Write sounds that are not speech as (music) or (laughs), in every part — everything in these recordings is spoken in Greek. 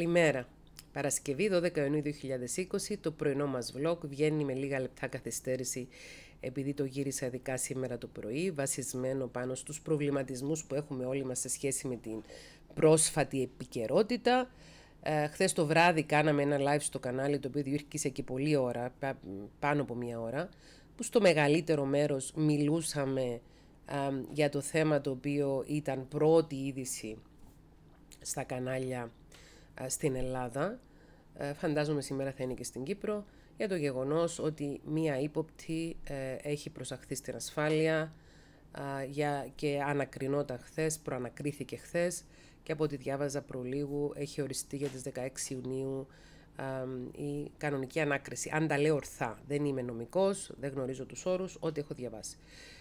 Καλημέρα. Παρασκευή 12 Ιουνίου 2020, το πρωινό μας vlog βγαίνει με λίγα λεπτά καθυστέρηση επειδή το γύρισα ειδικά σήμερα το πρωί, βασισμένο πάνω στους προβληματισμούς που έχουμε όλοι μας σε σχέση με την πρόσφατη επικαιρότητα. Ε, Χθες το βράδυ κάναμε ένα live στο κανάλι, το οποίο διήρκησε και πολλή ώρα, πάνω από μία ώρα, που στο μεγαλύτερο μέρος μιλούσαμε για το θέμα το οποίο ήταν πρώτη είδηση στα κανάλια στην Ελλάδα, ε, φαντάζομαι σήμερα θα είναι και στην Κύπρο, για το γεγονός ότι μία ύποπτη ε, έχει προσαχθεί στην ασφάλεια και ανακρινόταν χθες, προανακρίθηκε χθες και από ό,τι διάβαζα προλίγου έχει οριστεί για τις 16 Ιουνίου η κανονική ανάκριση. Αν τα λέω ορθά, δεν είμαι νομικός, δεν γνωρίζω τους όρους, ό,τι έχω διαβάσει.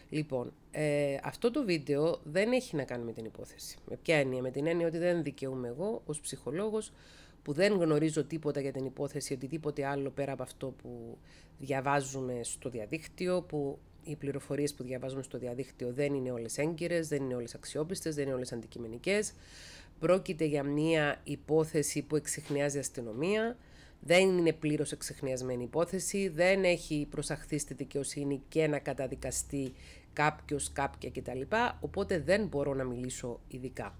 Λοιπόν, ε, αυτό το βίντεο δεν έχει να κάνει με την υπόθεση. Με ποια έννοια, με την έννοια ότι δεν δικαιούμαι εγώ ως ψυχολόγος που δεν γνωρίζω τίποτα για την υπόθεση, οτιδήποτε άλλο πέρα από αυτό που διαβάζουμε στο διαδίκτυο, που οι πληροφορίες που διαβάζουμε στο διαδίκτυο δεν είναι όλες έγκυρες, δεν είναι όλες αξιόπιστες, δεν είναι όλες αντικειμενικές. Πρόκειται για μια υπόθεση που εξηχνιάζει αστυνομία, δεν είναι πλήρως εξεχνιασμένη υπόθεση, δεν έχει προσαχθεί στη δικαιοσύνη και να καταδικαστεί κάποιος, κάποια κτλ. Οπότε δεν μπορώ να μιλήσω ειδικά.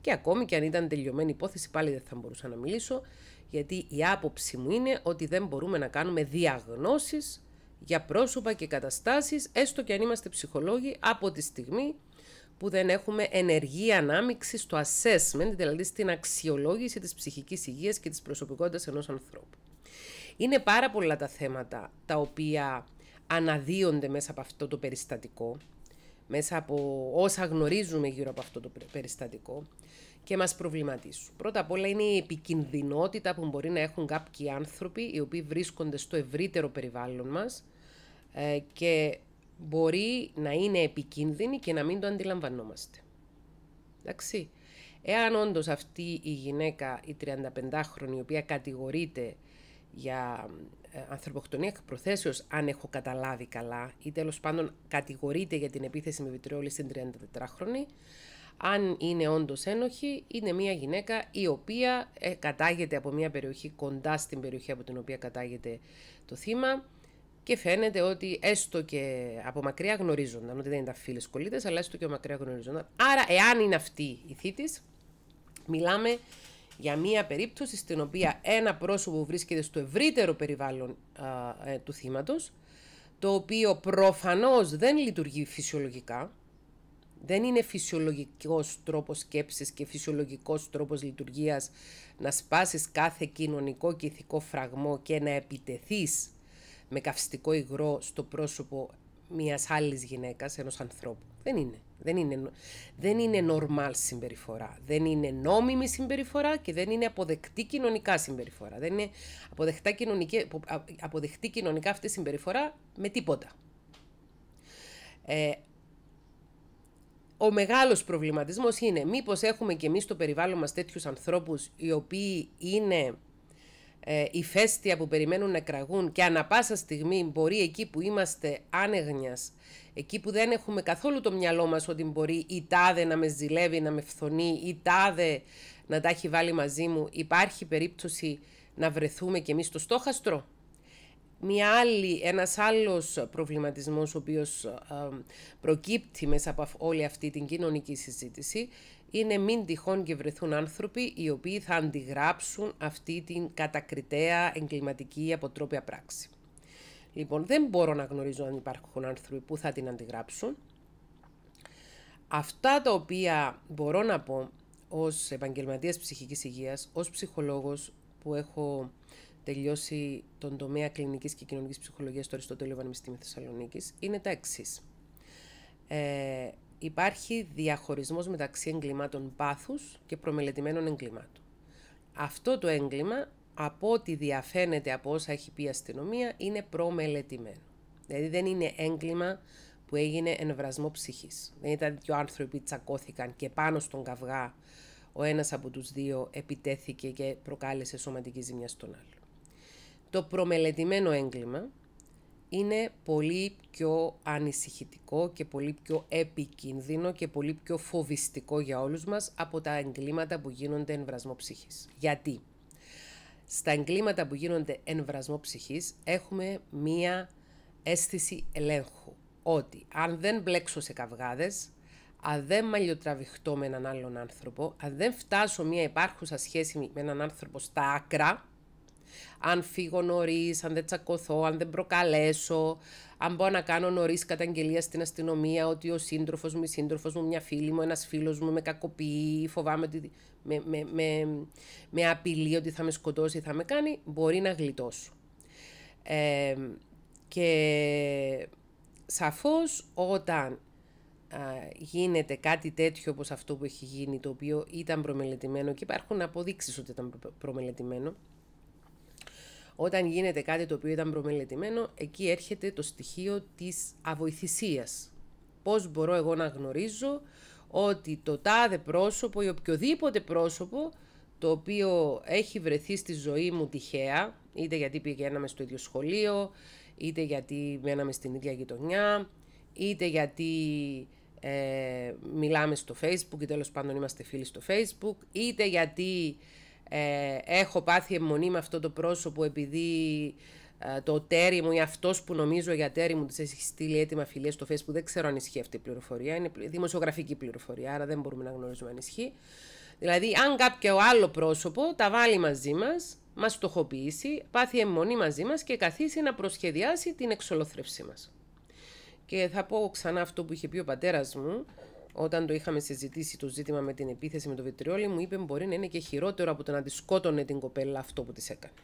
Και ακόμη και αν ήταν τελειωμένη υπόθεση πάλι δεν θα μπορούσα να μιλήσω γιατί η άποψη μου είναι ότι δεν μπορούμε να κάνουμε διαγνώσεις για πρόσωπα και καταστάσεις έστω και αν είμαστε ψυχολόγοι από τη στιγμή που δεν έχουμε ενεργή ανάμειξη στο assessment, δηλαδή στην αξιολόγηση της ψυχικής υγείας και της προσωπικότητας ενός ανθρώπου. Είναι πάρα πολλά τα θέματα τα οποία αναδύονται μέσα από αυτό το περιστατικό, μέσα από όσα γνωρίζουμε γύρω από αυτό το περιστατικό και μας προβληματίσουν. Πρώτα απ' όλα είναι η επικινδυνότητα που μπορεί να έχουν κάποιοι άνθρωποι οι οποίοι βρίσκονται στο ευρύτερο περιβάλλον μας ε, και μπορεί να είναι επικίνδυνοι και να μην το αντιλαμβανόμαστε. Εντάξει. Εάν όντως αυτή η γυναίκα, η 35χρονη, η οποία κατηγορείται για ανθρωποκτονία προθέσεως, αν έχω καταλάβει καλά, ή τέλος πάντων κατηγορείται για την επίθεση με βιτριόλη στην 34χρονη, αν είναι όντως ένοχη, είναι μια γυναίκα η οποία ε, κατάγεται από μια περιοχή κοντά στην περιοχή από την οποία κατάγεται το θύμα και φαίνεται ότι έστω και από μακριά γνωρίζονταν, ότι δεν ήταν φίλες κολλήτες, αλλά έστω και από μακριά γνωρίζονταν. Άρα, εάν είναι αυτή η θήτης, μιλάμε για μία περίπτωση στην οποία ένα πρόσωπο βρίσκεται στο ευρύτερο περιβάλλον ε, του θύματος, το οποίο προφανώς δεν λειτουργεί φυσιολογικά, δεν είναι φυσιολογικός τρόπος σκέψης και φυσιολογικός τρόπος λειτουργίας να σπάσεις κάθε κοινωνικό και ηθικό φραγμό και να επιτεθείς με καυστικό υγρό στο πρόσωπο μιας άλλης γυναίκας, ενός ανθρώπου. Δεν είναι. Δεν είναι, δεν είναι normal συμπεριφορά. Δεν είναι νόμιμη συμπεριφορά και δεν είναι αποδεκτή κοινωνικά συμπεριφορά. Δεν είναι αποδεκτή κοινωνική, αποδεκτή κοινωνικά αυτή η συμπεριφορά με τίποτα. Ε, ο μεγάλος προβληματισμός είναι μήπως έχουμε και εμείς στο περιβάλλον μας τέτοιους ανθρώπους οι οποίοι είναι ε, η φεστια που περιμένουν να κραγούν και ανα πάσα στιγμή μπορεί εκεί που είμαστε άνεγνιας, εκεί που δεν έχουμε καθόλου το μυαλό μας ότι μπορεί η τάδε να με ζηλεύει, να με φθονεί, η τάδε να τα έχει βάλει μαζί μου, υπάρχει περίπτωση να βρεθούμε κι εμείς στο στόχαστρο. Μια άλλη, ένας άλλος προβληματισμός ο οποίος ε, προκύπτει μέσα από όλη αυτή την κοινωνική συζήτηση είναι μην τυχόν και βρεθούν άνθρωποι οι οποίοι θα αντιγράψουν αυτή την κατακριτέα εγκληματική αποτρόπια πράξη. Λοιπόν, δεν μπορώ να γνωρίζω αν υπάρχουν άνθρωποι που θα την αντιγράψουν. Αυτά τα οποία μπορώ να πω ως επαγγελματίας ψυχικής υγείας, ως ψυχολόγος που έχω τελειώσει τον τομέα κλινικής και κοινωνικής ψυχολογίας στο Αριστοτέλειο Πανεπιστήμιο Θεσσαλονίκης, είναι τα εξής. Ε, υπάρχει διαχωρισμός μεταξύ εγκλημάτων πάθους και προμελετημένων εγκλημάτων. Αυτό το έγκλημα, από ό,τι διαφαίνεται από όσα έχει πει η αστυνομία, είναι προμελετημένο. Δηλαδή δεν είναι έγκλημα που έγινε βρασμό ψυχής. Δεν ήταν δύο άνθρωποι τσακώθηκαν και πάνω στον καυγά ο ένας από τους δύο επιτέθηκε και προκάλεσε σωματική ζημιά στον άλλο. Το προμελετημένο έγκλημα είναι πολύ πιο ανησυχητικό και πολύ πιο επικίνδυνο και πολύ πιο φοβιστικό για όλους μας από τα εγκλήματα που γίνονται εν βρασμό ψυχής. Γιατί στα εγκλήματα που γίνονται εν βρασμό ψυχής έχουμε μία αίσθηση ελέγχου. Ότι αν δεν μπλέξω σε καυγάδες, αν δεν μαλλιοτραβηχτώ με έναν άλλον άνθρωπο, αν δεν φτάσω μία υπάρχουσα σχέση με έναν άνθρωπο στα άκρα, αν φύγω νωρίς, αν δεν τσακωθώ, αν δεν προκαλέσω, αν μπορώ να κάνω νωρίς καταγγελία στην αστυνομία ότι ο σύντροφος μου, η σύντροφος μου, μια φίλη μου, ένας φίλος μου με κακοποιεί, φοβάμαι ότι με, με, με, με απειλεί ότι θα με σκοτώσει, ή θα με κάνει, μπορεί να γλιτώσω. και σαφώς όταν γίνεται κάτι τέτοιο όπως αυτό που έχει γίνει, το οποίο ήταν προμελετημένο και υπάρχουν αποδείξεις ότι ήταν προμελετημένο, όταν γίνεται κάτι το οποίο ήταν προμελετημένο, εκεί έρχεται το στοιχείο της αβοηθησίας. Πώς μπορώ εγώ να γνωρίζω ότι το τάδε πρόσωπο ή οποιοδήποτε πρόσωπο το οποίο έχει βρεθεί στη ζωή μου τυχαία, είτε γιατί πηγαίναμε στο ίδιο σχολείο, είτε γιατί μέναμε στην ίδια γειτονιά, είτε γιατί ε, μιλάμε στο facebook και τέλος πάντων είμαστε φίλοι στο facebook, είτε γιατί ε, έχω πάθει αιμονή με αυτό το πρόσωπο επειδή ε, το τέρι μου ή αυτός που νομίζω για τέρι μου της έχει στείλει έτοιμα φιλία στο facebook δεν ξέρω αν ισχύει αυτή η πληροφορία, είναι δημοσιογραφική πληροφορία άρα δεν μπορούμε να γνωρίζουμε αν ισχύει. Δηλαδή αν κάποιο άλλο πρόσωπο τα βάλει μαζί μας, μας στοχοποιήσει, πάθει αιμονή μαζί μας και καθίσει να προσχεδιάσει την εξολοθρευσή μας. Και θα πω ξανά αυτό που είχε πει ο πατέρας μου, όταν το είχαμε συζητήσει το ζήτημα με την επίθεση με το βιτριόλι, μου είπε μπορεί να είναι και χειρότερο από το να τη σκότωνε την κοπέλα αυτό που της έκανε.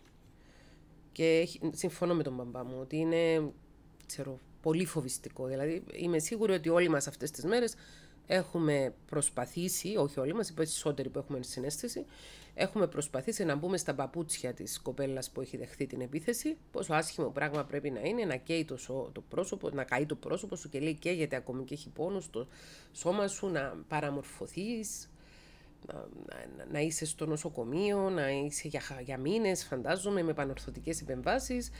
Και συμφωνώ με τον μπαμπά μου ότι είναι, ξέρω, πολύ φοβιστικό. Δηλαδή είμαι σίγουρη ότι όλοι μας αυτές τις μέρες έχουμε προσπαθήσει, όχι όλοι μας, οι περισσότεροι που έχουμε συνέστηση, έχουμε προσπαθήσει να μπούμε στα παπούτσια της κοπέλας που έχει δεχθεί την επίθεση, πόσο άσχημο πράγμα πρέπει να είναι να καίει το, πρόσωπο, να καεί το πρόσωπο σου και λέει καίγεται ακόμη και έχει πόνο στο σώμα σου, να παραμορφωθείς, να, είσαι στο νοσοκομείο, να είσαι για, για μήνες φαντάζομαι με πανορθωτικές επεμβάσεις,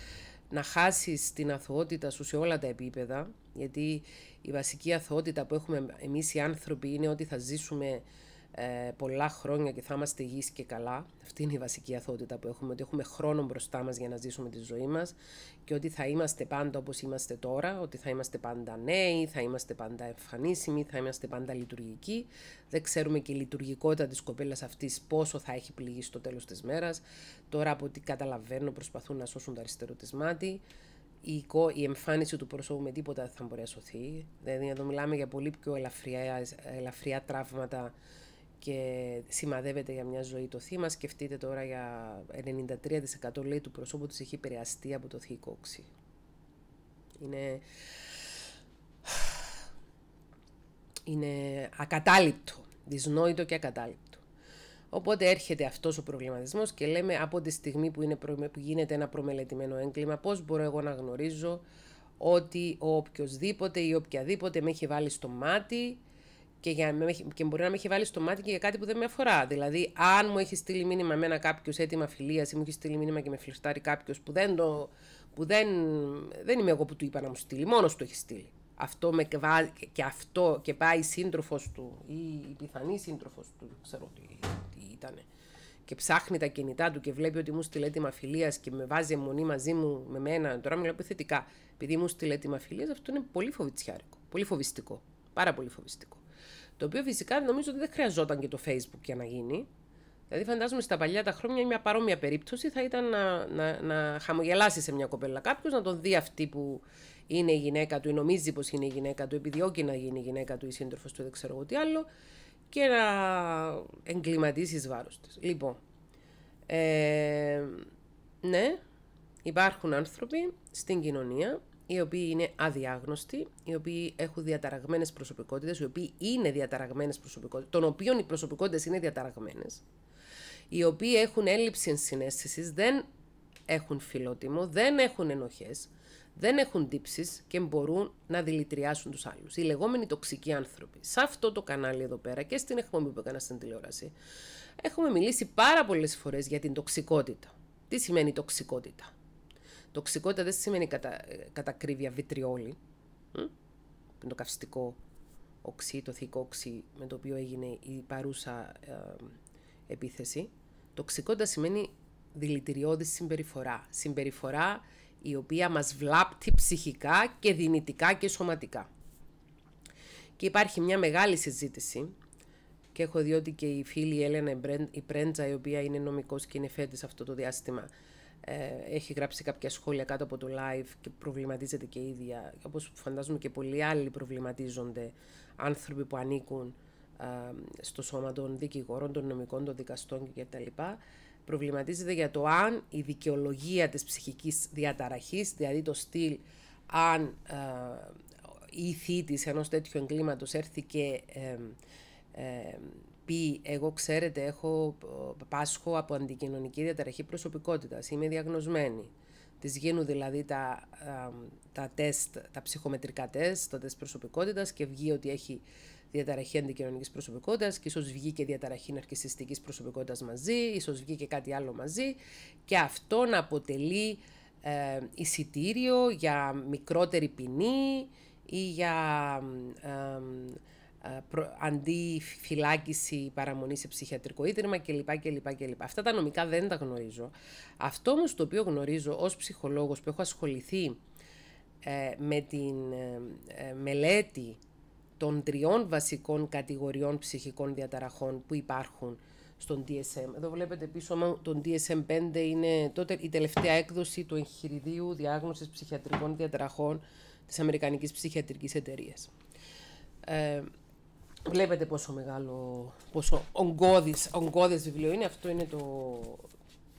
να χάσεις την αθωότητα σου σε όλα τα επίπεδα, γιατί η βασική αθωότητα που έχουμε εμείς οι άνθρωποι είναι ότι θα ζήσουμε ε, πολλά χρόνια και θα είμαστε υγιείς και καλά. Αυτή είναι η βασική αθότητα που έχουμε, ότι έχουμε χρόνο μπροστά μας για να ζήσουμε τη ζωή μας και ότι θα είμαστε πάντα όπως είμαστε τώρα, ότι θα είμαστε πάντα νέοι, θα είμαστε πάντα εμφανίσιμοι, θα είμαστε πάντα λειτουργικοί. Δεν ξέρουμε και η λειτουργικότητα της κοπέλας αυτής πόσο θα έχει πληγεί στο τέλος της μέρας. Τώρα από ό,τι καταλαβαίνω προσπαθούν να σώσουν το αριστερό της μάτι η, εμφάνιση του προσώπου με τίποτα δεν θα μπορεί να σωθεί. Δηλαδή εδώ μιλάμε για πολύ πιο ελαφριά, ελαφριά τραύματα και σημαδεύεται για μια ζωή το θύμα. Σκεφτείτε τώρα για 93% λέει του προσώπου της έχει επηρεαστεί από το θείο Είναι... Είναι ακατάληπτο, δυσνόητο και ακατάληπτο. Οπότε έρχεται αυτός ο προβληματισμός και λέμε από τη στιγμή που, είναι, που γίνεται ένα προμελετημένο έγκλημα, πώς μπορώ εγώ να γνωρίζω ότι ο οποιοδήποτε ή οποιαδήποτε με έχει βάλει στο μάτι και, για, και μπορεί να με έχει βάλει στο μάτι και για κάτι που δεν με αφορά. Δηλαδή, αν μου έχει στείλει μήνυμα εμένα κάποιο έτοιμα φιλίας ή μου έχει στείλει μήνυμα και με φλιστάρει κάποιος που, δεν, το, που δεν, δεν είμαι εγώ που του είπα να μου στείλει, μόνος του έχει στείλει. Αυτό με, και αυτό και πάει η σύντροφος του ή η πιθανή σύντροφος του, ξέρω τι, τι ήταν, και ψάχνει τα κινητά του και βλέπει ότι μου στείλει έτοιμα φιλίας και με βάζει αιμονή μαζί μου με μένα. Τώρα μιλάω επιθετικά. Επειδή μου στείλε έτοιμα φιλίας, αυτό είναι πολύ φοβητσιάρικο. Πολύ φοβιστικό. Πάρα πολύ φοβιστικό. Το οποίο φυσικά νομίζω ότι δεν χρειαζόταν και το Facebook για να γίνει. Δηλαδή, φαντάζομαι στα παλιά τα χρόνια μια παρόμοια περίπτωση θα ήταν να, να, να χαμογελάσει σε μια κοπέλα κάποιος, να τον δει αυτή που είναι η γυναίκα του ή νομίζει πως είναι η γυναίκα του, επιδιώκει να γίνει η γυναίκα του ή σύντροφος του, δεν ξέρω εγώ τι άλλο, και να εγκληματίσεις βάρος της. Λοιπόν. Ε, ναι, υπάρχουν άνθρωποι στην κοινωνία οι οποίοι είναι αδιάγνωστοι, οι οποίοι έχουν διαταραγμένες προσωπικότητες, οι οποίοι είναι διαταραγμένες προσωπικότητες, των οποίων οι προσωπικότητες είναι διαταραγμένες, οι οποίοι έχουν έλλειψη ενσυναίσθησης, δεν έχουν φιλότιμο, δεν έχουν ενοχές, δεν έχουν τύψεις και μπορούν να δηλητριάσουν τους άλλους. Οι λεγόμενοι τοξικοί άνθρωποι. Σε αυτό το κανάλι εδώ πέρα και στην εκπομπή που έκανα στην τηλεόραση, έχουμε μιλήσει πάρα πολλές φορές για την τοξικότητα. Τι σημαίνει τοξικότητα. Τοξικότητα δεν σημαίνει κατα, κατακρίβεια βιτριόλη. Είναι το καυστικό οξύ, το θικό οξύ με το οποίο έγινε η παρούσα ε, επίθεση. Τοξικότητα σημαίνει δηλητηριώδη συμπεριφορά. Συμπεριφορά η οποία μας βλάπτει ψυχικά και δυνητικά και σωματικά. Και υπάρχει μια μεγάλη συζήτηση και έχω δει ότι και η φίλη Έλενα η Πρέντζα η οποία είναι νομικός και είναι φέτης αυτό το διάστημα ε, έχει γράψει κάποια σχόλια κάτω από το live και προβληματίζεται και η ίδια. Όπως φαντάζομαι και πολλοί άλλοι προβληματίζονται, άνθρωποι που ανήκουν στο σώμα των δικηγόρων, των νομικών, των δικαστών κτλ. Προβληματίζεται για το αν η δικαιολογία της ψυχικής διαταραχής, δηλαδή το στυλ, αν η θήτης ενός τέτοιου εγκλήματος έρθει και ε, πει εγώ ξέρετε έχω πάσχω από αντικοινωνική διαταραχή προσωπικότητας, είμαι διαγνωσμένη. Της γίνουν δηλαδή τα, τα τεστ, τα ψυχομετρικά τεστ, τα τεστ προσωπικότητας και βγει ότι έχει διαταραχή αντικοινωνικής προσωπικότητας και ίσως βγει και διαταραχή ναρκιστική προσωπικότητας μαζί, ίσως βγει και κάτι άλλο μαζί και αυτό να αποτελεί ε, εισιτήριο για μικρότερη ποινή ή για... ε, ε, προ, αντί φυλάκιση παραμονή σε ψυχιατρικό ίδρυμα κλπ. κλπ, κλπ. Αυτά τα νομικά δεν τα γνωρίζω. Αυτό όμως το οποίο γνωρίζω ως ψυχολόγος που έχω ασχοληθεί ε, με την ε, ε, μελέτη των τριών βασικών κατηγοριών ψυχικών διαταραχών που υπάρχουν στον DSM. Εδώ βλέπετε πίσω μου τον DSM-5 είναι τότε η τελευταία έκδοση του εγχειριδίου διάγνωσης ψυχιατρικών διαταραχών της Αμερικανικής Ψυχιατρικής Εταιρείας. Ε, Βλέπετε πόσο μεγάλο, πόσο ογκώδης, βιβλίο είναι. Αυτό είναι το,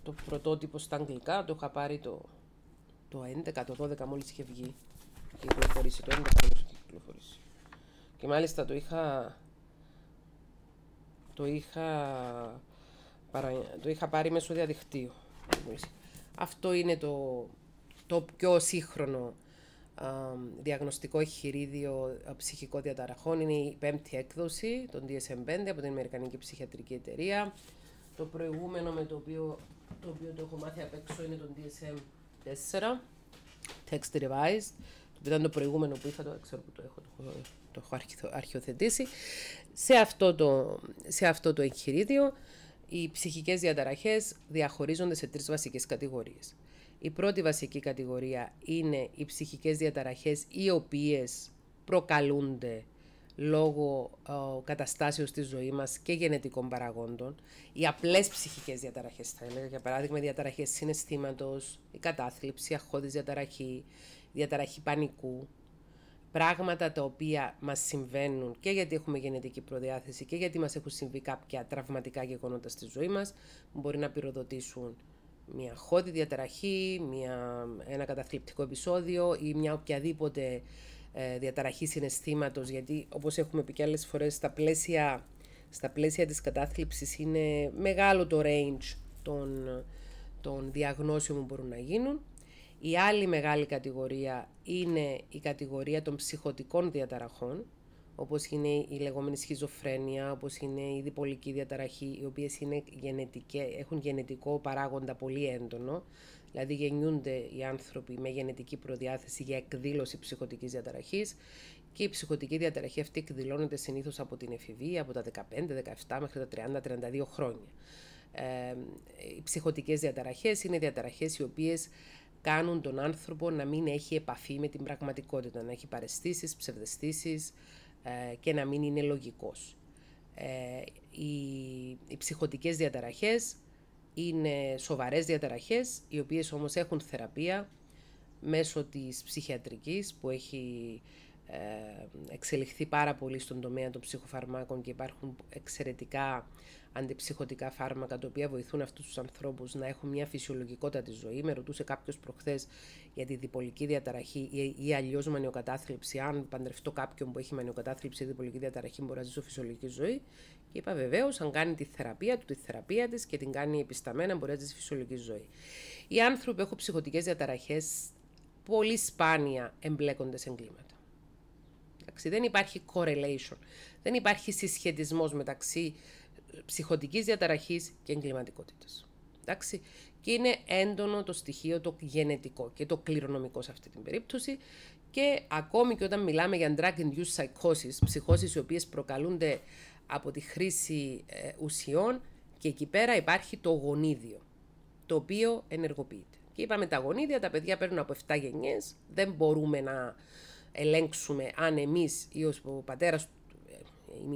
το πρωτότυπο στα αγγλικά. Το είχα πάρει το, το 11, το 12 μόλις είχε βγει και κυκλοφορήσει. Το 11 μόλις είχε κυκλοφορήσει. Και μάλιστα το είχα, το είχα, παρα, το είχα πάρει μέσω διαδικτύου. Αυτό είναι το, το πιο σύγχρονο διαγνωστικό εγχειρίδιο ε, ψυχικό διαταραχών. Είναι η πέμπτη έκδοση τον DSM-5 από την Αμερικανική Ψυχιατρική Εταιρεία. Το προηγούμενο με το οποίο το, οποίο το έχω μάθει απ' έξω είναι τον DSM-4, Text Revised, που ήταν το προηγούμενο που είχα, το ξέρω που το έχω, το το έχω αρχιοθετήσει. Σε αυτό το, σε αυτό το εγχειρίδιο, οι ψυχικές διαταραχές διαχωρίζονται σε τρεις βασικές κατηγορίες. Η πρώτη βασική κατηγορία είναι οι ψυχικές διαταραχές οι οποίες προκαλούνται λόγω ο, ε, καταστάσεως της ζωής μας και γενετικών παραγόντων. Οι απλές ψυχικές διαταραχές θα έλεγα, για παράδειγμα διαταραχές συναισθήματος, η κατάθλιψη, η αχώδης διαταραχή, διαταραχή πανικού, πράγματα τα οποία μας συμβαίνουν και γιατί έχουμε γενετική προδιάθεση και γιατί μας έχουν συμβεί κάποια τραυματικά γεγονότα στη ζωή μας, μπορεί να πυροδοτήσουν μια χώδη διαταραχή, μια, ένα καταθλιπτικό επεισόδιο ή μια οποιαδήποτε ε, διαταραχή συναισθήματος, γιατί όπως έχουμε πει και άλλες φορές, στα πλαίσια, στα πλαίσια της κατάθλιψης είναι μεγάλο το range των, των διαγνώσεων που μπορούν να γίνουν. Η άλλη μεγάλη κατηγορία είναι η κατηγορία των ψυχοτικών διαταραχών, όπως είναι η λεγόμενη σχιζοφρένεια, όπως είναι η διπολική διαταραχή, οι οποίες είναι έχουν γενετικό παράγοντα πολύ έντονο, δηλαδή γεννιούνται οι άνθρωποι με γενετική προδιάθεση για εκδήλωση ψυχοτικής διαταραχής και η ψυχοτική διαταραχή αυτή εκδηλώνεται συνήθως από την εφηβεία, από τα 15, 17 μέχρι τα 30-32 χρόνια. Ε, οι ψυχοτικές διαταραχές είναι διαταραχές οι οποίες κάνουν τον άνθρωπο να μην έχει επαφή με την πραγματικότητα, να έχει παρεστήσεις, ψευδεστήσεις, ε, και να μην είναι λογικός. Ε, οι, οι ψυχοτικές διαταραχές είναι σοβαρές διαταραχές, οι οποίες όμως έχουν θεραπεία μέσω της ψυχιατρικής που έχει ε, εξελιχθεί πάρα πολύ στον τομέα των ψυχοφαρμάκων και υπάρχουν εξαιρετικά αντιψυχωτικά φάρμακα τα οποία βοηθούν αυτούς τους ανθρώπους να έχουν μια φυσιολογικότητα της ζωής. Με ρωτούσε κάποιος προχθές για τη διπολική διαταραχή ή, ή αλλιώς μανιοκατάθλιψη. Αν παντρευτώ κάποιον που έχει μανιοκατάθλιψη ή διπολική διαταραχή, μπορεί να ζήσω φυσιολογική ζωή. Και είπα βεβαίως, αν κάνει τη θεραπεία του, τη θεραπεία της και την κάνει επισταμένα, μπορεί να ζήσει φυσιολογική ζωή. Οι άνθρωποι που έχουν ψυχωτικές διαταραχές πολύ σπάνια εμπλέκονται σε εγκλήματα. Δεν υπάρχει correlation, δεν υπάρχει συσχετισμός μεταξύ ψυχοτικής διαταραχής και εγκληματικότητας. Εντάξει. Και είναι έντονο το στοιχείο το γενετικό και το κληρονομικό σε αυτή την περίπτωση. Και ακόμη και όταν μιλάμε για drug-induced psychosis, ψυχώσεις οι οποίες προκαλούνται από τη χρήση ε, ουσιών, και εκεί πέρα υπάρχει το γονίδιο, το οποίο ενεργοποιείται. Και είπαμε τα γονίδια, τα παιδιά παίρνουν από 7 γενιές, δεν μπορούμε να ελέγξουμε αν εμείς ή ο πατέρας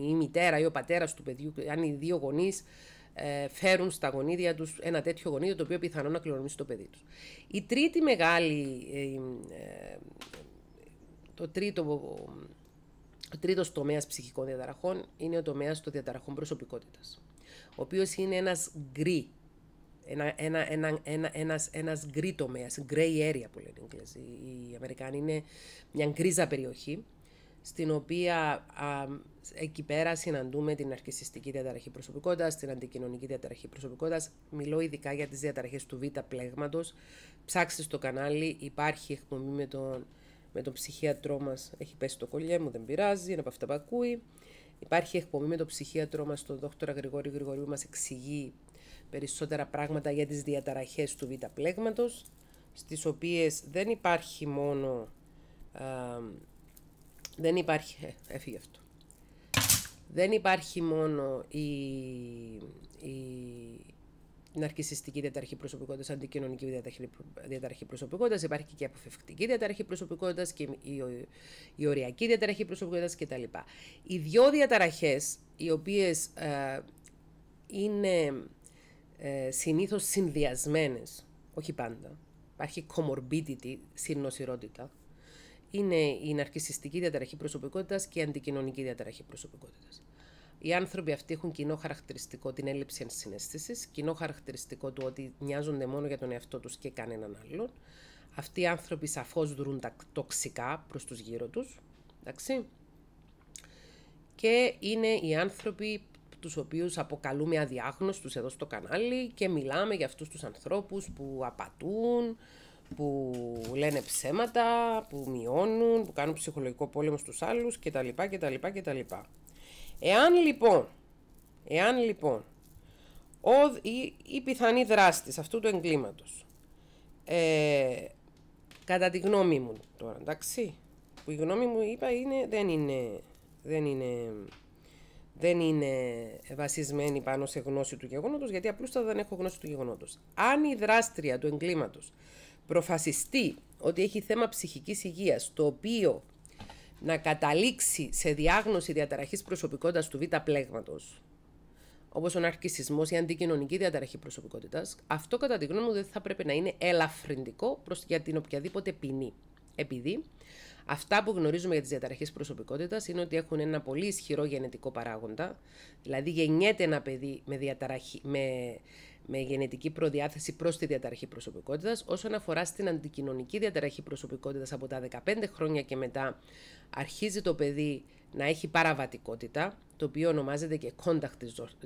η μητέρα ή ο πατέρας του παιδιού, αν οι δύο γονείς ε, φέρουν στα γονίδια τους ένα τέτοιο γονίδιο το οποίο πιθανόν να κληρονομήσει το παιδί τους. Η τρίτη μεγάλη. Ε, ε, το τρίτο, ο τρίτος τομέας ψυχικών διαταραχών είναι ο τομέας των διαταραχών προσωπικότητας, ο οποίος είναι ένας γκρι ένα, ένα, ένα, ένα, ένας, ένας γκρι τομέας, gray area που λένε οι Αμερικάνοι, είναι μια γκρίζα περιοχή, στην οποία α, εκεί πέρα συναντούμε την αρχισιστική διαταραχή προσωπικότητας, την αντικοινωνική διαταραχή προσωπικότητας. Μιλώ ειδικά για τις διαταραχές του Β πλέγματος. Ψάξτε στο κανάλι, υπάρχει εκπομπή με τον, με τον ψυχίατρό μας. Έχει πέσει το κολλιέ μου, δεν πειράζει, είναι από αυτά που ακούει. Υπάρχει εκπομπή με τον ψυχίατρό μας, τον δόκτωρα Γρηγόρη Γρηγορίου, μας εξηγεί περισσότερα πράγματα για τις διαταραχές του β' πλέγματος, στις οποίες δεν υπάρχει μόνο α, δεν υπάρχει, ε, έφυγε αυτό. Δεν υπάρχει μόνο η, η ναρκιστική διαταραχή προσωπικότητας, αντικοινωνική διαταραχή προσωπικότητας, υπάρχει και η αποφευκτική διαταραχή προσωπικότητας και η, η οριακή διαταραχή προσωπικότητας κτλ. Οι δύο διαταραχές, οι οποίες ε, είναι ε, συνήθως συνδυασμένες, όχι πάντα, υπάρχει comorbidity, συνόσηρότητα, είναι η ναρκιστική διαταραχή προσωπικότητας και η αντικοινωνική διαταραχή προσωπικότητας. Οι άνθρωποι αυτοί έχουν κοινό χαρακτηριστικό την έλλειψη ενσυναίσθησης, κοινό χαρακτηριστικό του ότι νοιάζονται μόνο για τον εαυτό τους και κανέναν άλλον. Αυτοί οι άνθρωποι σαφώς δρούν τα τοξικά προς τους γύρω τους. Και είναι οι άνθρωποι τους οποίους αποκαλούμε αδιάγνωστους εδώ στο κανάλι και μιλάμε για αυτούς τους ανθρώπους που απατούν, που λένε ψέματα, που μειώνουν, που κάνουν ψυχολογικό πόλεμο στους άλλους κτλ. τα κτλ. Εάν λοιπόν, εάν λοιπόν ο, η, η πιθανή δράστης αυτού του εγκλήματος ε, κατά τη γνώμη μου τώρα, εντάξει, που η γνώμη μου είπα είναι, δεν είναι, δεν είναι, δεν είναι βασισμένη πάνω σε γνώση του γεγονότος, γιατί απλούστα δεν έχω γνώση του γεγονότος. Αν η δράστρια του εγκλήματος προφασιστεί ότι έχει θέμα ψυχικής υγείας, το οποίο να καταλήξει σε διάγνωση διαταραχής προσωπικότητας του β' πλέγματος, όπως ο ναρκισμό ή αντικοινωνική διαταραχή προσωπικότητας, αυτό κατά τη γνώμη μου δεν θα πρέπει να είναι ελαφρυντικό προς, για την οποιαδήποτε ποινή. Επειδή αυτά που γνωρίζουμε για τις διαταραχές προσωπικότητας είναι ότι έχουν ένα πολύ ισχυρό γενετικό παράγοντα. Δηλαδή, γεννιέται ένα παιδί με, διαταραχή, με με γενετική προδιάθεση προς τη διαταραχή προσωπικότητας. Όσον αφορά στην αντικοινωνική διαταραχή προσωπικότητας, από τα 15 χρόνια και μετά αρχίζει το παιδί να έχει παραβατικότητα, το οποίο ονομάζεται και contact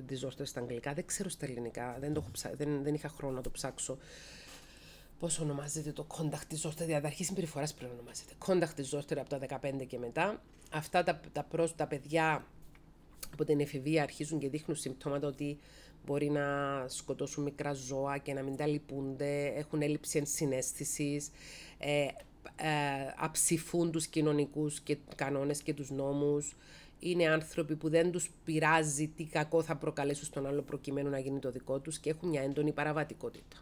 disorder στα αγγλικά. Δεν ξέρω στα ελληνικά, δεν, το έχω δεν, δεν είχα χρόνο να το ψάξω. Πώς ονομάζεται το contact disorder, διαταρχής συμπεριφοράς πρέπει να ονομάζεται. Contact disorder από τα 15 και μετά. Αυτά τα, τα, τα παιδιά από την εφηβεία αρχίζουν και δείχνουν συμπτώματα ότι Μπορεί να σκοτώσουν μικρά ζώα και να μην τα λυπούνται, έχουν έλλειψη ενσυναίσθησης, ε, ε, αψηφούν τους κοινωνικούς και κανόνες και τους νόμους. Είναι άνθρωποι που δεν τους πειράζει τι κακό θα προκαλέσουν στον άλλο προκειμένου να γίνει το δικό τους και έχουν μια έντονη παραβατικότητα.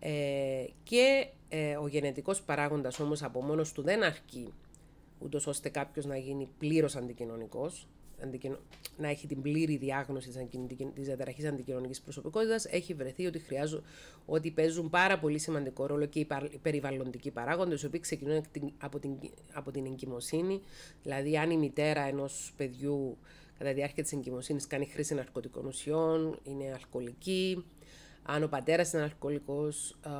Ε, και ε, ο γενετικός παράγοντας όμως από μόνος του δεν αρκεί ούτως ώστε κάποιος να γίνει πλήρως αντικοινωνικός αντικοινο... να έχει την πλήρη διάγνωση της διαταραχής αντικοινωνικής προσωπικότητας, έχει βρεθεί ότι, χρειάζουν... ότι παίζουν πάρα πολύ σημαντικό ρόλο και οι περιβαλλοντικοί παράγοντες, οι οποίοι ξεκινούν από την, από την εγκυμοσύνη. Δηλαδή, αν η μητέρα ενός παιδιού κατά τη διάρκεια της εγκυμοσύνης κάνει χρήση ναρκωτικών ουσιών, είναι αλκοολική, αν ο πατέρας είναι αλκοολικός, ε,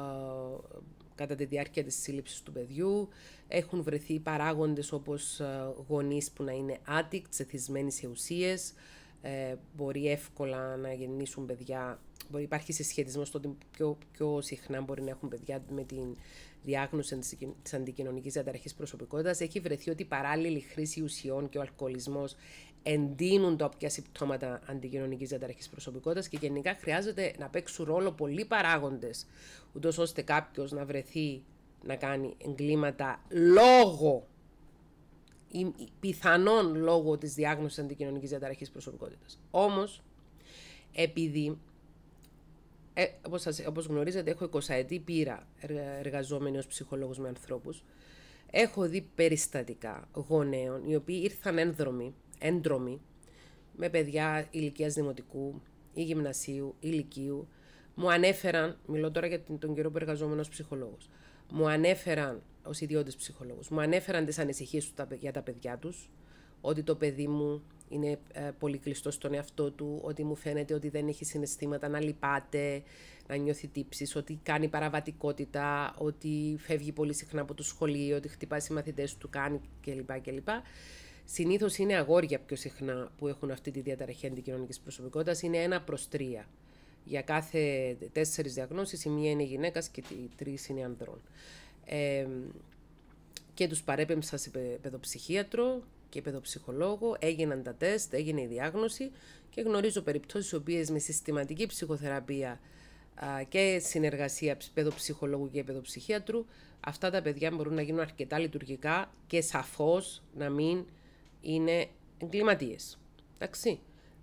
κατά τη διάρκεια της σύλληψης του παιδιού. Έχουν βρεθεί παράγοντες όπως ε, γονείς που να είναι addicts, εθισμένοι σε ουσίες, ε, μπορεί εύκολα να γεννήσουν παιδιά. Μπορεί, υπάρχει συσχετισμός στο ότι πιο, πιο συχνά μπορεί να έχουν παιδιά με την διάγνωση της αντικοινωνικής διαταραχής προσωπικότητας. Έχει βρεθεί ότι η παράλληλη χρήση ουσιών και ο αλκοολισμός εντείνουν τα όποια συμπτώματα αντικοινωνικής διαταραχής προσωπικότητας και γενικά χρειάζεται να παίξουν ρόλο πολλοί παράγοντες, ούτως ώστε κάποιος να βρεθεί να κάνει εγκλήματα λόγω ή πιθανόν λόγω της διάγνωσης αντικοινωνικής διαταραχής προσωπικότητας. Όμως, επειδή, ε, όπως, σας, όπως γνωρίζετε, έχω 20 ετή πείρα εργαζόμενη ως ψυχολόγος με ανθρώπους, έχω δει περιστατικά γονέων οι οποίοι ήρθαν ένδρομοι έντρομοι, με παιδιά ηλικίας δημοτικού ή γυμνασίου ή ηλικίου, Μου ανέφεραν, μιλώ τώρα για τον καιρό που εργαζόμουν ως ψυχολόγος, μου ανέφεραν, ως ιδιώτες ψυχολόγος, μου ανέφεραν τις ανησυχίες του για τα παιδιά τους, ότι το παιδί μου είναι ε, πολύ κλειστό στον εαυτό του, ότι μου φαίνεται ότι δεν έχει συναισθήματα να λυπάται, να νιώθει τύψεις, ότι κάνει παραβατικότητα, ότι φεύγει πολύ συχνά από το σχολείο, ότι χτυπάει οι μαθητές του, κάνει κλπ. κλπ. Συνήθως είναι αγόρια πιο συχνά που έχουν αυτή τη διαταραχή αντικοινωνικής προσωπικότητας. Είναι ένα προς τρία. Για κάθε τέσσερις διαγνώσεις, η μία είναι γυναίκας και οι τρεις είναι ανδρών. Ε, και τους παρέπεμψα σε παιδοψυχίατρο και παιδοψυχολόγο, έγιναν τα τεστ, έγινε η διάγνωση και γνωρίζω περιπτώσεις, οι οποίες με συστηματική ψυχοθεραπεία και συνεργασία παιδοψυχολόγου και παιδοψυχίατρου αυτά τα παιδιά μπορούν να γίνουν αρκετά λειτουργικά και σαφώς να μην είναι εγκληματίες. Εντάξει.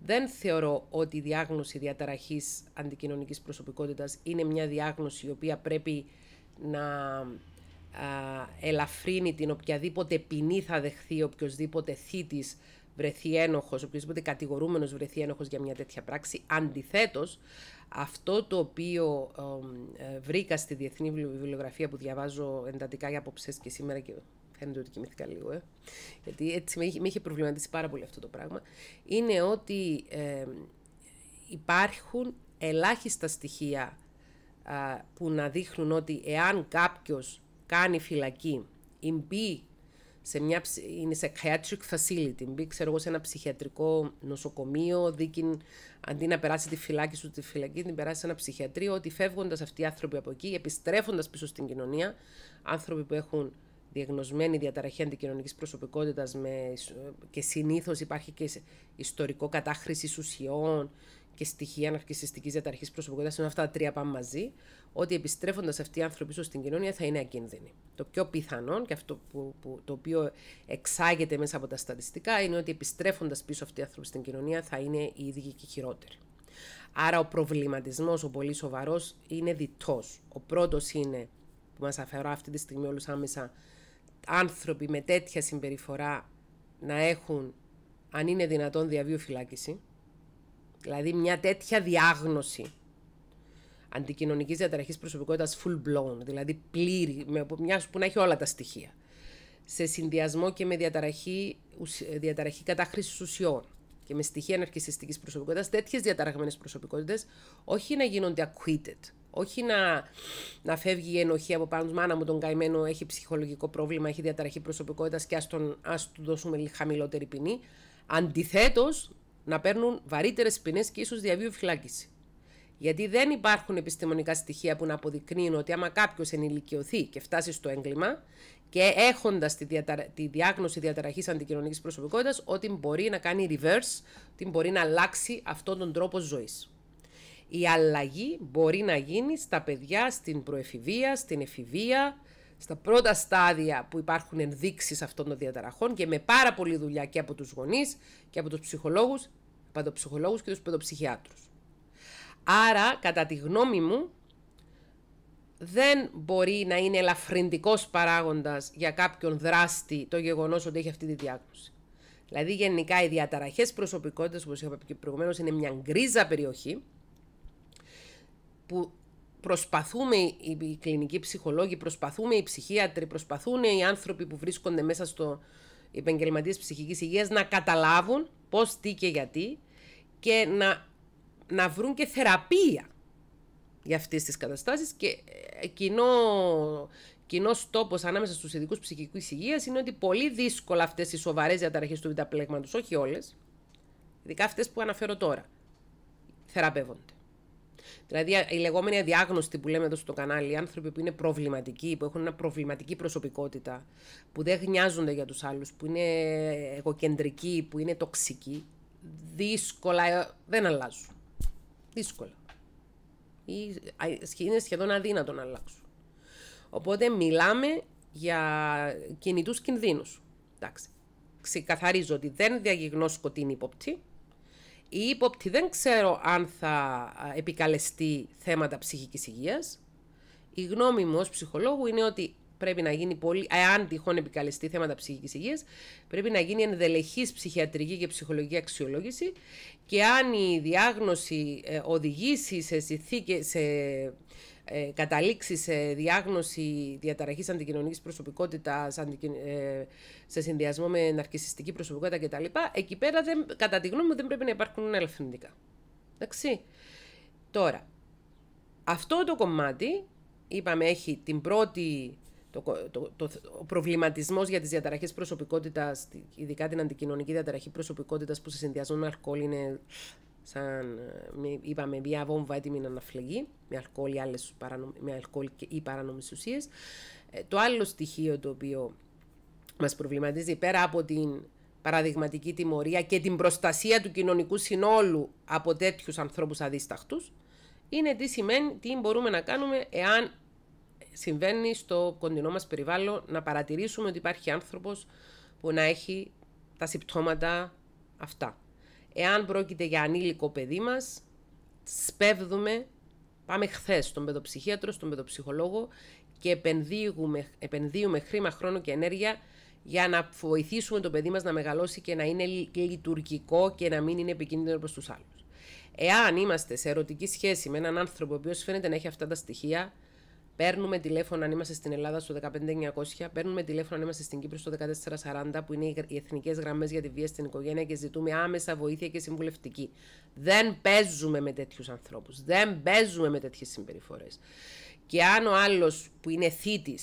Δεν θεωρώ ότι η διάγνωση διαταραχής αντικοινωνικής προσωπικότητας είναι μια διάγνωση η οποία πρέπει να ελαφρύνει την οποιαδήποτε ποινή θα δεχθεί οποιοδήποτε θήτης βρεθεί ένοχος, οποιοδήποτε κατηγορούμενος βρεθεί ένοχος για μια τέτοια πράξη. Αντιθέτως, αυτό το οποίο ε, βρήκα στη διεθνή βιβλιογραφία που διαβάζω εντατικά για απόψε και σήμερα φαίνεται ότι κοιμήθηκα λίγο, ε. γιατί έτσι με είχε, με προβληματίσει πάρα πολύ αυτό το πράγμα, είναι ότι ε, υπάρχουν ελάχιστα στοιχεία που να δείχνουν ότι εάν κάποιος κάνει φυλακή ή μπει σε μια, είναι σε psychiatric facility, μπει ξέρω εγώ σε ένα ψυχιατρικό νοσοκομείο, δίκην αντί να περάσει τη φυλάκη σου τη φυλακή, την περάσει σε ένα ψυχιατρίο, ότι φεύγοντας αυτοί οι άνθρωποι από εκεί, επιστρέφοντας πίσω στην κοινωνία, άνθρωποι που έχουν διαγνωσμένη διαταραχή αντικοινωνικής προσωπικότητας με, και συνήθως υπάρχει και ιστορικό κατάχρηση ουσιών και στοιχεία αναρκησιστικής διαταραχής προσωπικότητας, είναι αυτά τα τρία πάμε μαζί, ότι επιστρέφοντας αυτοί οι άνθρωποι πίσω στην κοινωνία θα είναι ακίνδυνοι. Το πιο πιθανό και αυτό που, που, το οποίο εξάγεται μέσα από τα στατιστικά είναι ότι επιστρέφοντας πίσω αυτοί οι άνθρωποι στην κοινωνία θα είναι οι ίδιοι και χειρότεροι. Άρα ο προβληματισμός, ο πολύ σοβαρός είναι διτός. Ο πρώτος είναι που μας αφαιρώ αυτή τη στιγμή όλους άμεσα άνθρωποι με τέτοια συμπεριφορά να έχουν, αν είναι δυνατόν, διαβίου φυλάκιση. Δηλαδή μια τέτοια διάγνωση αντικοινωνικής διαταραχής προσωπικότητας full blown, δηλαδή πλήρη, με μιας που να έχει όλα τα στοιχεία. Σε συνδυασμό και με διαταραχή, διαταραχή κατάχρησης ουσιών και με στοιχεία αναρκησιστικής προσωπικότητας, τέτοιες διαταραγμένες προσωπικότητες όχι να γίνονται acquitted, όχι να, να φεύγει η ενοχή από πάνω τους. Μάνα μου τον καημένο έχει ψυχολογικό πρόβλημα, έχει διαταραχή προσωπικότητας και ας του δώσουμε χαμηλότερη ποινή. Αντιθέτως, να παίρνουν βαρύτερες ποινές και ίσως διαβίου φυλάκιση. Γιατί δεν υπάρχουν επιστημονικά στοιχεία που να αποδεικνύουν ότι άμα κάποιος ενηλικιωθεί και φτάσει στο έγκλημα και έχοντας τη, τη διάγνωση διαταραχής αντικοινωνικής προσωπικότητας, ότι μπορεί να κάνει reverse, ότι μπορεί να αλλάξει αυτόν τον τρόπο ζωής η αλλαγή μπορεί να γίνει στα παιδιά στην προεφηβεία, στην εφηβεία, στα πρώτα στάδια που υπάρχουν ενδείξεις αυτών των διαταραχών και με πάρα πολλή δουλειά και από τους γονείς και από τους ψυχολόγους, παντοψυχολόγους και τους παιδοψυχιάτρους. Άρα, κατά τη γνώμη μου, δεν μπορεί να είναι ελαφρυντικός παράγοντας για κάποιον δράστη το γεγονός ότι έχει αυτή τη διάγνωση. Δηλαδή, γενικά, οι διαταραχές προσωπικότητας, όπως είπα και προηγουμένως, είναι μια γκρίζα περιοχή, που προσπαθούμε οι κλινικοί ψυχολόγοι, προσπαθούμε οι ψυχίατροι, προσπαθούν οι άνθρωποι που βρίσκονται μέσα στο επαγγελματίες ψυχικής υγείας να καταλάβουν πώς, τι και γιατί και να, να βρουν και θεραπεία για αυτές τις καταστάσεις και ε, κοινό, κοινός τόπος ανάμεσα στους ειδικούς ψυχικής υγείας είναι ότι πολύ δύσκολα αυτές οι σοβαρές διαταραχές του βιταπλέγματος, όχι όλες, ειδικά αυτές που αναφέρω τώρα, θεραπεύονται. Δηλαδή, η λεγόμενη αδιάγνωστοι που λέμε εδώ στο κανάλι, οι άνθρωποι που είναι προβληματικοί, που έχουν μια προβληματική προσωπικότητα, που δεν γνιάζονται για τους άλλους, που είναι εγωκεντρικοί, που είναι τοξικοί, δύσκολα ε, δεν αλλάζουν. Δύσκολα. είναι σχεδόν αδύνατο να αλλάξουν. Οπότε μιλάμε για κινητούς κινδύνους. Εντάξει. Ξεκαθαρίζω ότι δεν διαγνώσκω την υποπτή, η ύποπτη δεν ξέρω αν θα επικαλεστεί θέματα ψυχικής υγείας. Η γνώμη μου ως ψυχολόγου είναι ότι πρέπει να γίνει πολύ, εάν τυχόν επικαλεστεί θέματα ψυχικής υγείας, πρέπει να γίνει ενδελεχής ψυχιατρική και ψυχολογική αξιολόγηση και αν η διάγνωση ε, οδηγήσει σε, συνθήκες, σε ε, καταλήξει σε διάγνωση διαταραχής αντικοινωνικής προσωπικότητας ε, σε συνδυασμό με ναρκισιστική προσωπικότητα κτλ. Εκεί πέρα, δεν, κατά τη γνώμη μου, δεν πρέπει να υπάρχουν ελευθερικά. Εντάξει. Τώρα, αυτό το κομμάτι, είπαμε, έχει την πρώτη το, το, το, ο προβληματισμός για τις διαταραχές προσωπικότητας, ειδικά την αντικοινωνική διαταραχή προσωπικότητας που σε συνδυασμό με είναι σαν ε, είπαμε μια βόμβα έτοιμη να αναφλεγεί με αλκοόλ ή, άλλες, με αλκοόλ ή παράνομες ε, Το άλλο στοιχείο το οποίο μας προβληματίζει πέρα από την παραδειγματική τιμωρία και την προστασία του κοινωνικού συνόλου από τέτοιους ανθρώπους αδίσταχτους είναι τι σημαίνει, τι μπορούμε να κάνουμε εάν συμβαίνει στο κοντινό μας περιβάλλον να παρατηρήσουμε ότι υπάρχει άνθρωπος που να έχει τα συμπτώματα αυτά. Εάν πρόκειται για ανήλικο παιδί μας, σπέβδουμε, πάμε χθες στον παιδοψυχίατρο, στον παιδοψυχολόγο και επενδύουμε, επενδύουμε χρήμα, χρόνο και ενέργεια για να βοηθήσουμε το παιδί μας να μεγαλώσει και να είναι λειτουργικό και να μην είναι επικίνδυνο προς τους άλλους. Εάν είμαστε σε ερωτική σχέση με έναν άνθρωπο ο οποίος φαίνεται να έχει αυτά τα στοιχεία, Παίρνουμε τηλέφωνο αν είμαστε στην Ελλάδα στο 15900, παίρνουμε τηλέφωνο αν είμαστε στην Κύπρο στο 1440, που είναι οι εθνικές γραμμές για τη βία στην οικογένεια και ζητούμε άμεσα βοήθεια και συμβουλευτική. Δεν παίζουμε με τέτοιους ανθρώπους. Δεν παίζουμε με τέτοιες συμπεριφορές. Και αν ο άλλος που είναι θήτης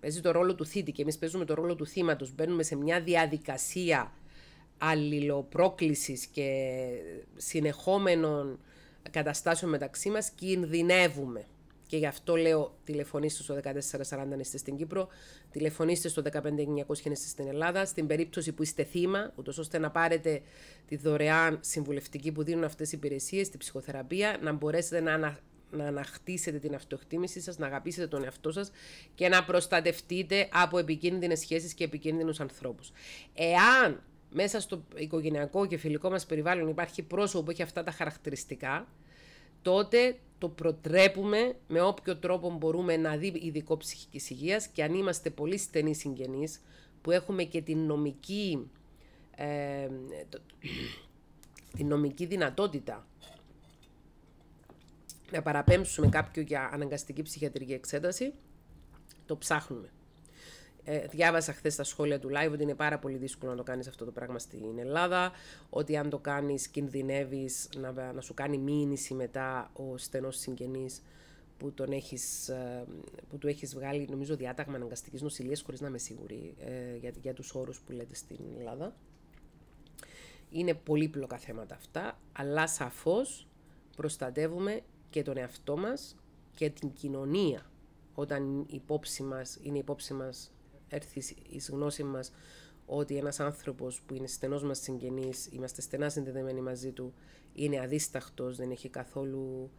παίζει το ρόλο του θήτη και εμείς παίζουμε το ρόλο του θύματος, μπαίνουμε σε μια διαδικασία αλληλοπρόκλησης και συνεχόμενων καταστάσεων μεταξύ μας, κινδυνεύουμε. Και γι' αυτό λέω τηλεφωνήστε στο 1440 αν είστε στην Κύπρο, τηλεφωνήστε στο 15900 αν είστε στην Ελλάδα, στην περίπτωση που είστε θύμα, ούτως ώστε να πάρετε τη δωρεάν συμβουλευτική που δίνουν αυτές οι υπηρεσίες, τη ψυχοθεραπεία, να μπορέσετε να, ανα, να αναχτίσετε την αυτοεκτίμησή σας, να αγαπήσετε τον εαυτό σας και να προστατευτείτε από επικίνδυνες σχέσεις και επικίνδυνους ανθρώπους. Εάν μέσα στο οικογενειακό και φιλικό μας περιβάλλον υπάρχει πρόσωπο που έχει αυτά τα χαρακτηριστικά, τότε το προτρέπουμε με όποιο τρόπο μπορούμε να δει ειδικό ψυχικής υγείας και αν είμαστε πολύ στενοί συγγενείς που έχουμε και την νομική, ε, την νομική δυνατότητα να παραπέμψουμε κάποιο για αναγκαστική ψυχιατρική εξέταση, το ψάχνουμε. Ε, διάβασα χθες στα σχόλια του live ότι είναι πάρα πολύ δύσκολο να το κάνεις αυτό το πράγμα στην Ελλάδα, ότι αν το κάνεις, κινδυνεύεις να, να σου κάνει μήνυση μετά ο στενός συγγενής που, τον έχεις, ε, που του έχεις βγάλει νομίζω διάταγμα αναγκαστικής νοσηλείας χωρίς να είμαι σίγουρη ε, για, για τους όρους που λέτε στην Ελλάδα. Είναι πολύπλοκα θέματα αυτά, αλλά σαφώς προστατεύουμε και τον εαυτό μας και την κοινωνία όταν η υπόψη μας είναι υπόψη μας έρθει η γνώση μας ότι ένας άνθρωπος που είναι στενός μας συγγενής, είμαστε στενά συνδεδεμένοι μαζί του, είναι αδίσταχτος, δεν έχει καθόλου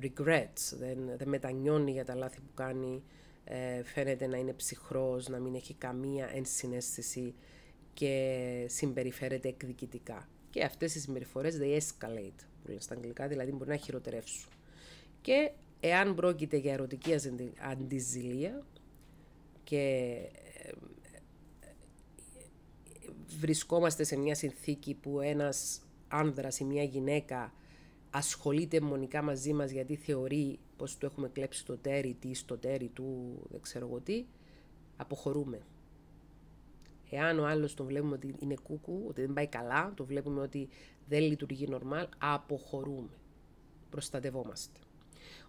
regrets, δεν, μετανιώνει για τα λάθη που κάνει, ε, φαίνεται να είναι ψυχρός, να μην έχει καμία ενσυναίσθηση και συμπεριφέρεται εκδικητικά. Και αυτές οι συμπεριφορές they escalate, που λένε στα αγγλικά, δηλαδή μπορεί να χειροτερεύσουν. Και εάν πρόκειται για ερωτική αντιζηλία, και ε, βρισκόμαστε σε μια συνθήκη που ένας άνδρας ή μια γυναίκα ασχολείται μονικά μαζί μας γιατί θεωρεί πως του έχουμε κλέψει το τέρι της στο τέρι του δεν ξέρω εγώ τι, αποχωρούμε. Εάν ο άλλος τον βλέπουμε ότι είναι κούκου, ότι δεν πάει καλά, τον βλέπουμε ότι δεν λειτουργεί normal, αποχωρούμε. Προστατευόμαστε.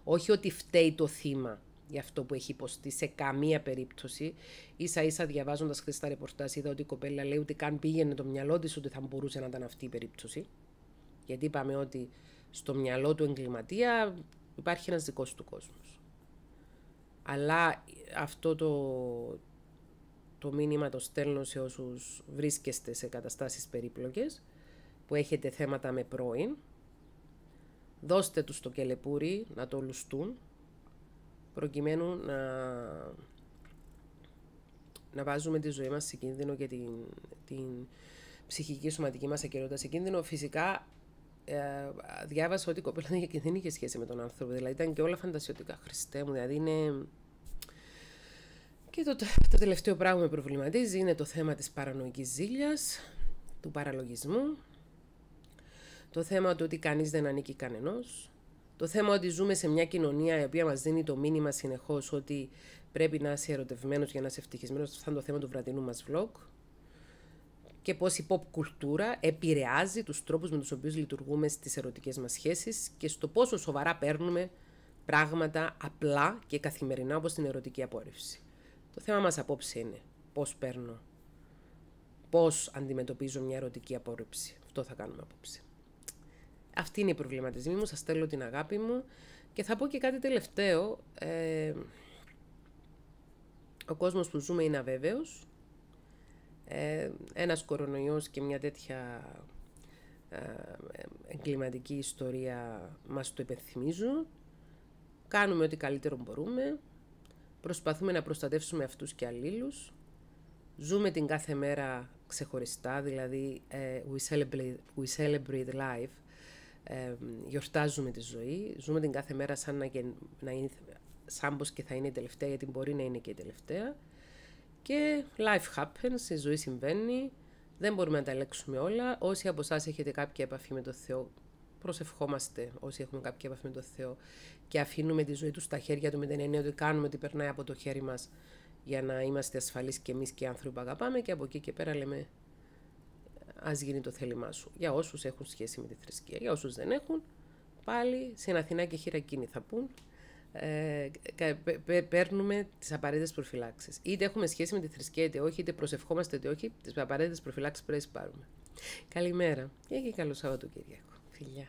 Όχι ότι φταίει το θύμα για αυτό που έχει υποστεί σε καμία περίπτωση. σα ίσα διαβάζοντας χθε τα ρεπορτάζ, είδα ότι η κοπέλα λέει ότι καν πήγαινε το μυαλό της ότι θα μπορούσε να ήταν αυτή η περίπτωση. Γιατί είπαμε ότι στο μυαλό του εγκληματία υπάρχει ένας δικός του κόσμος. Αλλά αυτό το, το μήνυμα το στέλνω σε όσους βρίσκεστε σε καταστάσεις περίπλοκες, που έχετε θέματα με πρώην, δώστε τους το κελεπούρι να το λουστούν, προκειμένου να, να βάζουμε τη ζωή μας σε κίνδυνο και την, την ψυχική σωματική μας ακερότητα σε κίνδυνο. Φυσικά ε, διάβασα ότι η κοπέλα (laughs) δεν είχε σχέση με τον άνθρωπο, δηλαδή ήταν και όλα φαντασιωτικά. Χριστέ μου, δηλαδή είναι... Και το, το τελευταίο πράγμα που με προβληματίζει είναι το θέμα της παρανοϊκής ζήλιας, του παραλογισμού, το θέμα του ότι κανείς δεν ανήκει κανενός, το θέμα ότι ζούμε σε μια κοινωνία η οποία μας δίνει το μήνυμα συνεχώς ότι πρέπει να είσαι ερωτευμένος για να είσαι ευτυχισμένος, αυτό είναι το θέμα του βραδινού μας vlog. Και πώς η pop κουλτούρα επηρεάζει τους τρόπους με τους οποίους λειτουργούμε στις ερωτικές μας σχέσεις και στο πόσο σοβαρά παίρνουμε πράγματα απλά και καθημερινά όπως την ερωτική απόρριψη. Το θέμα μας απόψε είναι πώς παίρνω, πώς αντιμετωπίζω μια ερωτική απόρριψη. Αυτό θα κάνουμε απόψε. Αυτή είναι η προβληματισμή μου, σας στέλνω την αγάπη μου. Και θα πω και κάτι τελευταίο. Ε, ο κόσμος που ζούμε είναι αβέβαιος. Ε, ένας κορονοϊός και μια τέτοια ε, εγκληματική ιστορία μας το υπενθυμίζουν. Κάνουμε ό,τι καλύτερο μπορούμε. Προσπαθούμε να προστατεύσουμε αυτούς και αλλήλους. Ζούμε την κάθε μέρα ξεχωριστά, δηλαδή ε, we, celebrate, we celebrate life ε, γιορτάζουμε τη ζωή, ζούμε την κάθε μέρα σαν να, να είναι, σαν πως και θα είναι η τελευταία, γιατί μπορεί να είναι και η τελευταία. Και life happens, η ζωή συμβαίνει, δεν μπορούμε να τα ελέγξουμε όλα. Όσοι από εσάς έχετε κάποια επαφή με τον Θεό, προσευχόμαστε όσοι έχουμε κάποια επαφή με τον Θεό και αφήνουμε τη ζωή του στα χέρια του με την έννοια ότι κάνουμε ότι περνάει από το χέρι μας για να είμαστε ασφαλείς και εμείς και οι άνθρωποι που αγαπάμε και από εκεί και πέρα λέμε Ας γίνει το θέλημά σου. Για όσους έχουν σχέση με τη θρησκεία, για όσους δεν έχουν, πάλι σε Αθηνά και χείρα θα πούν, ε, παίρνουμε τις απαραίτητες προφυλάξεις. Είτε έχουμε σχέση με τη θρησκεία, είτε όχι, είτε προσευχόμαστε, είτε όχι, τις απαραίτητες προφυλάξεις πρέπει να πάρουμε. Καλημέρα και καλό Σαββατοκύριακο. Φιλιά.